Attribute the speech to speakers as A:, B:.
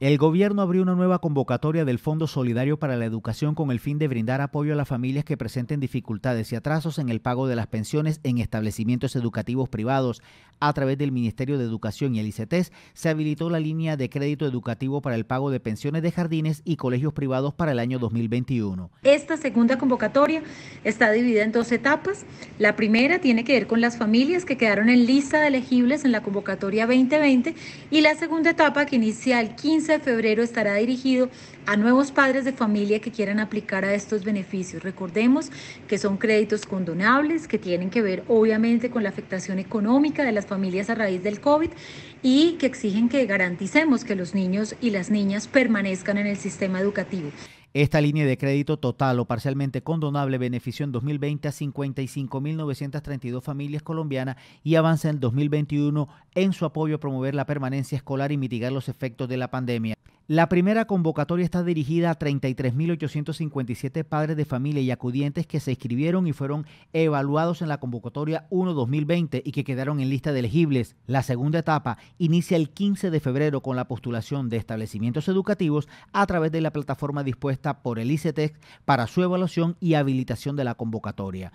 A: El gobierno abrió una nueva convocatoria del Fondo Solidario para la Educación con el fin de brindar apoyo a las familias que presenten dificultades y atrasos en el pago de las pensiones en establecimientos educativos privados. A través del Ministerio de Educación y el ICETES se habilitó la línea de crédito educativo para el pago de pensiones de jardines y colegios privados para el año 2021.
B: Esta segunda convocatoria está dividida en dos etapas. La primera tiene que ver con las familias que quedaron en lista de elegibles en la convocatoria 2020 y la segunda etapa que inicia el 15 de febrero estará dirigido a nuevos padres de familia que quieran aplicar a estos beneficios. Recordemos que son créditos condonables que tienen que ver obviamente con la afectación económica de las familias a raíz del COVID y que exigen que garanticemos que los niños y las niñas permanezcan en el sistema educativo.
A: Esta línea de crédito total o parcialmente condonable benefició en 2020 a 55.932 familias colombianas y avanza en 2021 en su apoyo a promover la permanencia escolar y mitigar los efectos de la pandemia. La primera convocatoria está dirigida a 33.857 padres de familia y acudientes que se inscribieron y fueron evaluados en la convocatoria 1-2020 y que quedaron en lista de elegibles. La segunda etapa inicia el 15 de febrero con la postulación de establecimientos educativos a través de la plataforma dispuesta por el ICETEX para su evaluación y habilitación de la convocatoria.